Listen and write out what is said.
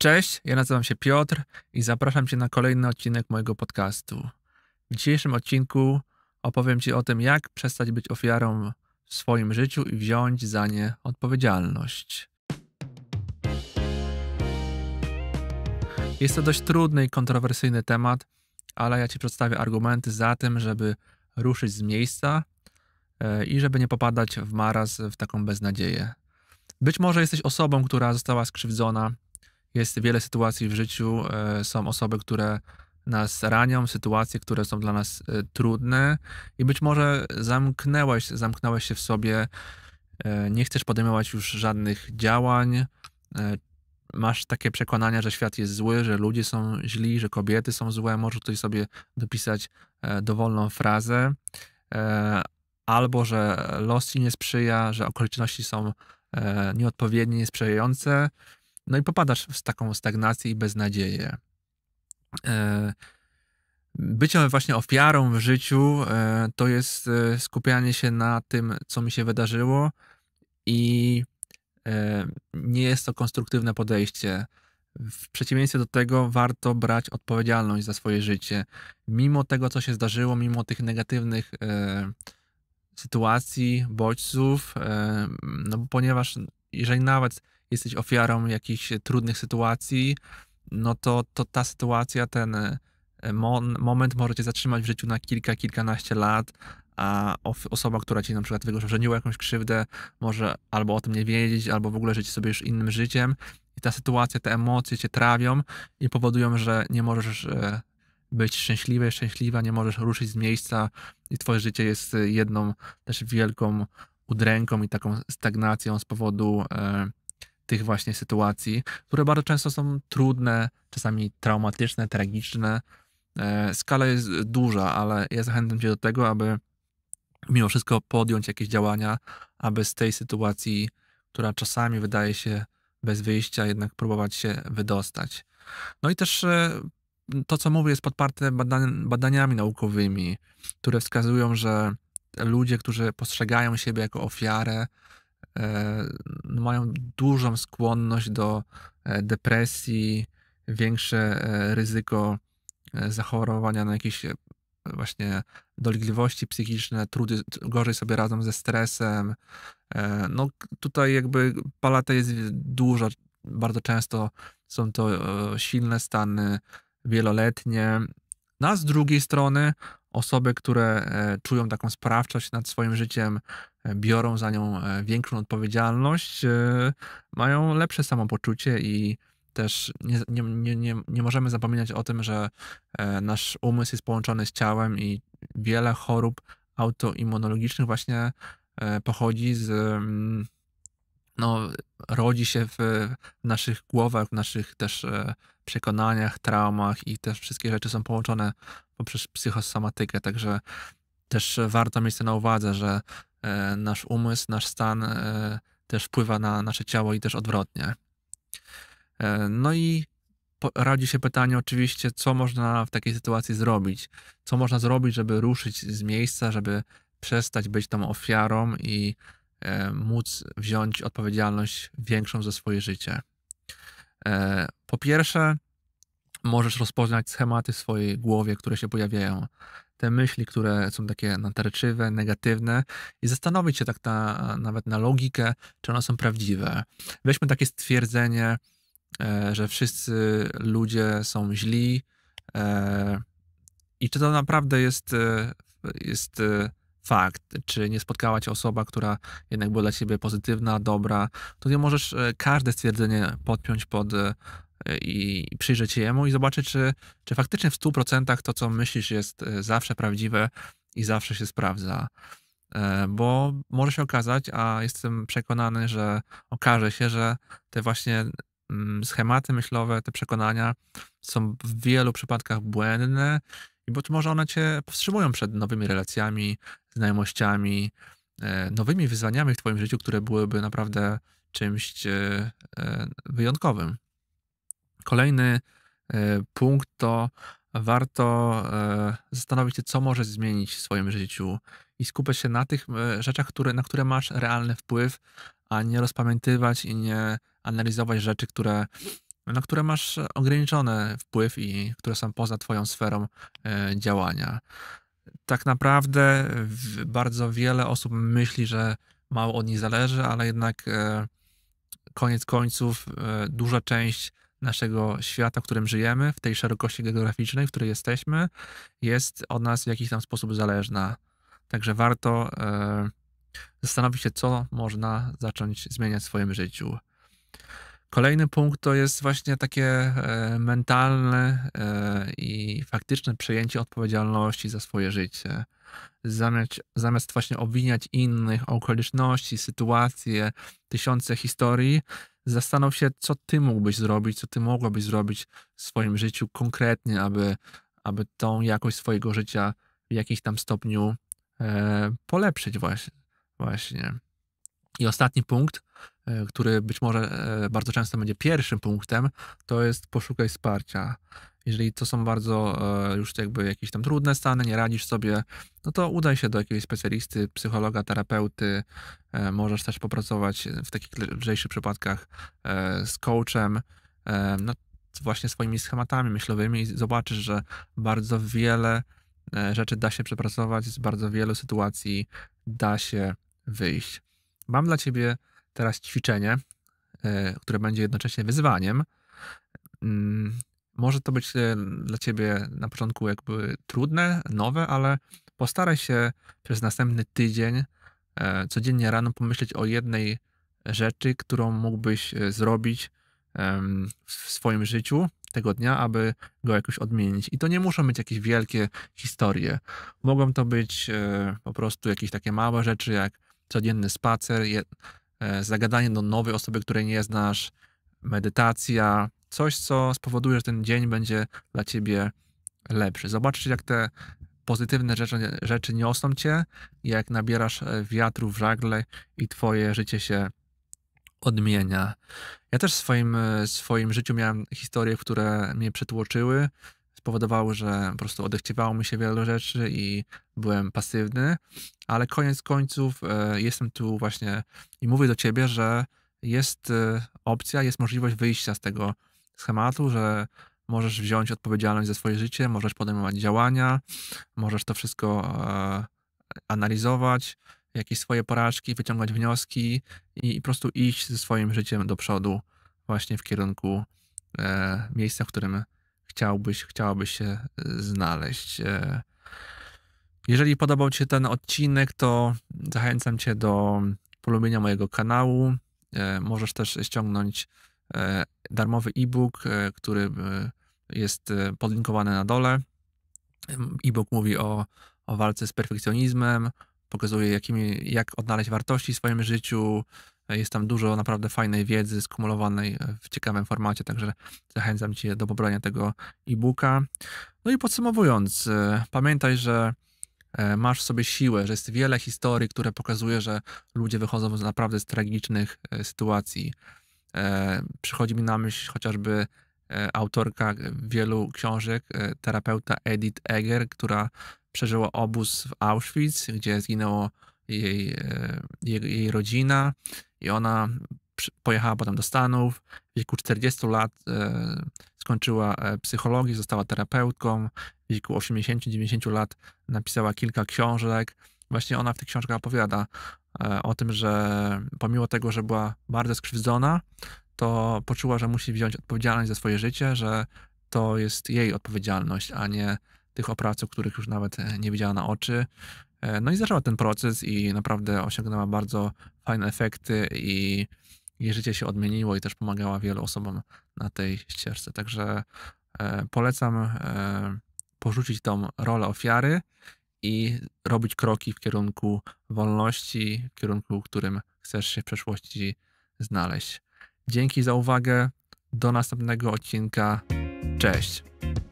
Cześć, ja nazywam się Piotr i zapraszam Cię na kolejny odcinek mojego podcastu. W dzisiejszym odcinku opowiem Ci o tym, jak przestać być ofiarą w swoim życiu i wziąć za nie odpowiedzialność. Jest to dość trudny i kontrowersyjny temat, ale ja Ci przedstawię argumenty za tym, żeby ruszyć z miejsca e, i żeby nie popadać w maraz, w taką beznadzieję. Być może jesteś osobą, która została skrzywdzona jest wiele sytuacji w życiu, e, są osoby, które nas ranią, sytuacje, które są dla nas e, trudne i być może zamknęłaś, zamknąłeś się w sobie, e, nie chcesz podejmować już żadnych działań, masz takie przekonania, że świat jest zły, że ludzie są źli, że kobiety są złe, możesz tutaj sobie dopisać dowolną frazę, albo że los ci nie sprzyja, że okoliczności są nieodpowiednie, niesprzyjające, no i popadasz w taką stagnację i beznadzieję. E, bycie właśnie ofiarą w życiu e, to jest e, skupianie się na tym, co mi się wydarzyło i nie jest to konstruktywne podejście. W przeciwieństwie do tego warto brać odpowiedzialność za swoje życie. Mimo tego, co się zdarzyło, mimo tych negatywnych e, sytuacji, bodźców, e, no ponieważ jeżeli nawet jesteś ofiarą jakichś trudnych sytuacji, no to, to ta sytuacja, ten e, mon, moment może cię zatrzymać w życiu na kilka, kilkanaście lat, a osoba, która ci na przykład wyrządziła jakąś krzywdę, może albo o tym nie wiedzieć, albo w ogóle żyć sobie już innym życiem. I ta sytuacja, te emocje cię trawią i powodują, że nie możesz e, być szczęśliwy, szczęśliwa, nie możesz ruszyć z miejsca i twoje życie jest jedną też znaczy wielką udręką i taką stagnacją z powodu e, tych właśnie sytuacji, które bardzo często są trudne, czasami traumatyczne, tragiczne. E, skala jest duża, ale ja zachęcam Cię do tego, aby mimo wszystko podjąć jakieś działania, aby z tej sytuacji, która czasami wydaje się bez wyjścia, jednak próbować się wydostać. No i też e, to, co mówię, jest podparte badaniami naukowymi, które wskazują, że ludzie, którzy postrzegają siebie jako ofiarę, E, no, mają dużą skłonność do e, depresji, większe e, ryzyko zachorowania na jakieś właśnie dolegliwości psychiczne, trudy, gorzej sobie radzą ze stresem. No tutaj jakby palata jest duża, bardzo często są to silne stany wieloletnie. No a z drugiej strony osoby, które czują taką sprawczość nad swoim życiem, biorą za nią e, większą odpowiedzialność, e, mają lepsze samopoczucie i też nie, nie, nie, nie możemy zapominać o tym, że e, nasz umysł jest połączony z ciałem i wiele chorób autoimmunologicznych właśnie pochodzi z mm, no, rodzi się w, naszych głowach, w naszych też przekonaniach, traumach i też wszystkie rzeczy są połączone poprzez psychosomatykę, także też warto mieć to na uwadze, że e, nasz umysł, nasz stan e, też wpływa na nasze ciało i też odwrotnie. E, no i radzi się pytanie oczywiście, co można w takiej sytuacji zrobić? Co można zrobić, żeby ruszyć z miejsca, żeby przestać być tą ofiarą i móc wziąć odpowiedzialność większą za swoje życie? Po pierwsze, możesz rozpoznać schematy w swojej głowie, które się pojawiają te myśli, które są takie natarczywe, negatywne i zastanowić się tak na, nawet na logikę, czy one są prawdziwe. Weźmy takie stwierdzenie, e, że wszyscy ludzie są źli e, i czy to naprawdę jest, e, jest fakt, czy nie spotkała cię osoba, która jednak była dla ciebie pozytywna, dobra, to nie możesz każde stwierdzenie podpiąć pod Y, i przyjrzeć się jemu i zobaczyć, czy, czy faktycznie w 100% to, co myślisz, jest y, zawsze prawdziwe i zawsze się sprawdza. E, bo może się okazać, a jestem przekonany, że okaże się, że te właśnie mm, schematy myślowe, te przekonania są w wielu przypadkach błędne i być może one cię powstrzymują przed nowymi relacjami, znajomościami, e, nowymi wyzwaniami w twoim życiu, które byłyby naprawdę czymś e, wyjątkowym. Kolejny e, punkt to warto e, zastanowić się, co możesz zmienić w swoim życiu i skupiać się na tych e, rzeczach, które, na które masz realny wpływ, a nie rozpamiętywać i nie analizować rzeczy, które, na które masz ograniczony wpływ i które są poza Twoją sferą działania. Tak naprawdę bardzo wiele osób myśli, że mało od nich zależy, ale jednak koniec końców duża część naszego świata, w którym żyjemy, w tej szerokości geograficznej, w której jesteśmy, jest od nas w jakiś tam sposób zależna. Także warto e, zastanowić się, co można zacząć zmieniać w swoim życiu. Kolejny punkt to jest właśnie takie e, mentalne e, i faktyczne przejęcie odpowiedzialności za swoje życie. Zamiast, zamiast właśnie obwiniać innych okoliczności, sytuacje, tysiące historii, zastanów się, co ty mógłbyś zrobić, co ty mogłabyś zrobić w swoim życiu konkretnie, aby, aby tą jakość swojego życia w jakimś tam stopniu e, polepszyć właśnie. właśnie. I ostatni punkt, e, który być może e, bardzo często będzie pierwszym punktem, to jest poszukaj wsparcia. Jeżeli to są bardzo e, już jakby jakieś tam trudne stany, nie radzisz sobie, no to udaj się do jakiegoś specjalisty, psychologa, terapeuty. E, możesz też popracować e, w takich lżejszych przypadkach z coachem. No, właśnie swoimi schematami myślowymi i zobaczysz, że bardzo wiele rzeczy da się przepracować, z bardzo wielu sytuacji da się wyjść. Mam dla Ciebie teraz ćwiczenie, które będzie jednocześnie wyzwaniem. Mm, może to być e, dla ciebie na początku jakby trudne, nowe, ale postaraj się przez następny tydzień e, codziennie rano pomyśleć o jednej rzeczy, którą mógłbyś e, zrobić w swoim życiu tego dnia, aby go jakoś odmienić. I to nie muszą być jakieś wielkie historie. Mogą to być po prostu jakieś takie małe rzeczy, jak codzienny spacer, zagadanie do nowej osoby, której nie znasz, medytacja, coś, co spowoduje, że ten dzień będzie dla ciebie lepszy. Zobaczcie, jak te pozytywne rzeczy, rzeczy niosą cię, jak nabierasz e, wiatru w żagle i twoje życie się odmienia. Ja też w swoim, e, swoim życiu miałem historie, które mnie przetłoczyły, spowodowały, że po prostu odechciewało mi się wiele rzeczy i byłem pasywny, ale koniec końców e, jestem tu właśnie i mówię do ciebie, że jest opcja, jest możliwość wyjścia z tego schematu, że możesz wziąć odpowiedzialność za swoje życie, możesz podejmować działania, możesz to wszystko e, analizować, jakieś swoje porażki, wyciągać wnioski i, i, po prostu iść ze swoim życiem do przodu, właśnie w kierunku e, miejsca, w którym chciałbyś, chciałabyś się e, znaleźć. E, jeżeli podobał Ci się ten odcinek, to zachęcam Cię do polubienia mojego kanału. E, możesz też ściągnąć E, darmowy e-book, e, który e, jest podlinkowany na dole. E-book mówi o, o walce z perfekcjonizmem, pokazuje jakimi, jak odnaleźć wartości w swoim życiu. Jest tam dużo naprawdę fajnej wiedzy skumulowanej w ciekawym formacie, także zachęcam Cię do pobrania tego e-booka. No i podsumowując, pamiętaj, że masz w sobie siłę, że jest wiele historii, które pokazuje, że ludzie wychodzą z naprawdę z tragicznych sytuacji. E, przychodzi mi na myśl chociażby e, autorka wielu książek, e, terapeuta Edith Egger, która przeżyła obóz w Auschwitz, gdzie zginęło jej, jej, jej rodzina i ona pojechała potem do Stanów. W wieku 40 lat e, skończyła psychologię, została terapeutką. W wieku 80-90 lat napisała kilka książek. Właśnie ona w tych książkach opowiada E, o tym, że pomimo tego, że była bardzo skrzywdzona, to poczuła, że musi wziąć odpowiedzialność za swoje życie, że to jest jej odpowiedzialność, a nie tych oprawców, których już nawet e, nie widziała na oczy. E, no i zaczęła ten proces i naprawdę osiągnęła bardzo fajne efekty i jej życie się odmieniło i też pomagała wielu osobom na tej ścieżce. Także polecam porzucić tą rolę ofiary i robić kroki w kierunku wolności, w kierunku, w którym chcesz się w przeszłości znaleźć. Dzięki za uwagę. Do następnego odcinka. Cześć.